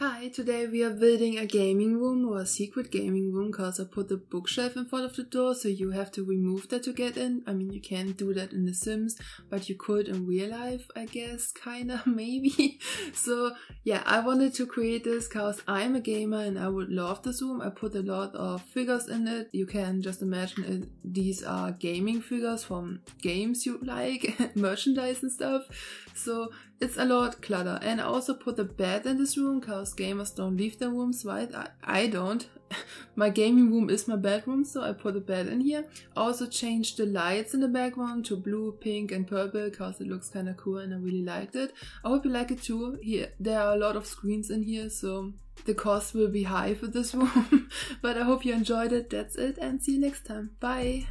Hi, today we are building a gaming room or a secret gaming room because I put a bookshelf in front of the door so you have to remove that to get in. I mean, you can not do that in The Sims, but you could in real life, I guess, kinda, maybe. so yeah, I wanted to create this because I'm a gamer and I would love this room. I put a lot of figures in it. You can just imagine it. these are gaming figures from games you like, merchandise and stuff. So it's a lot clutter. And I also put a bed in this room because gamers don't leave their rooms, right? I, I don't. my gaming room is my bedroom, so I put a bed in here. Also changed the lights in the background to blue, pink and purple because it looks kind of cool and I really liked it. I hope you like it too. Here, There are a lot of screens in here, so the cost will be high for this room. but I hope you enjoyed it. That's it and see you next time. Bye!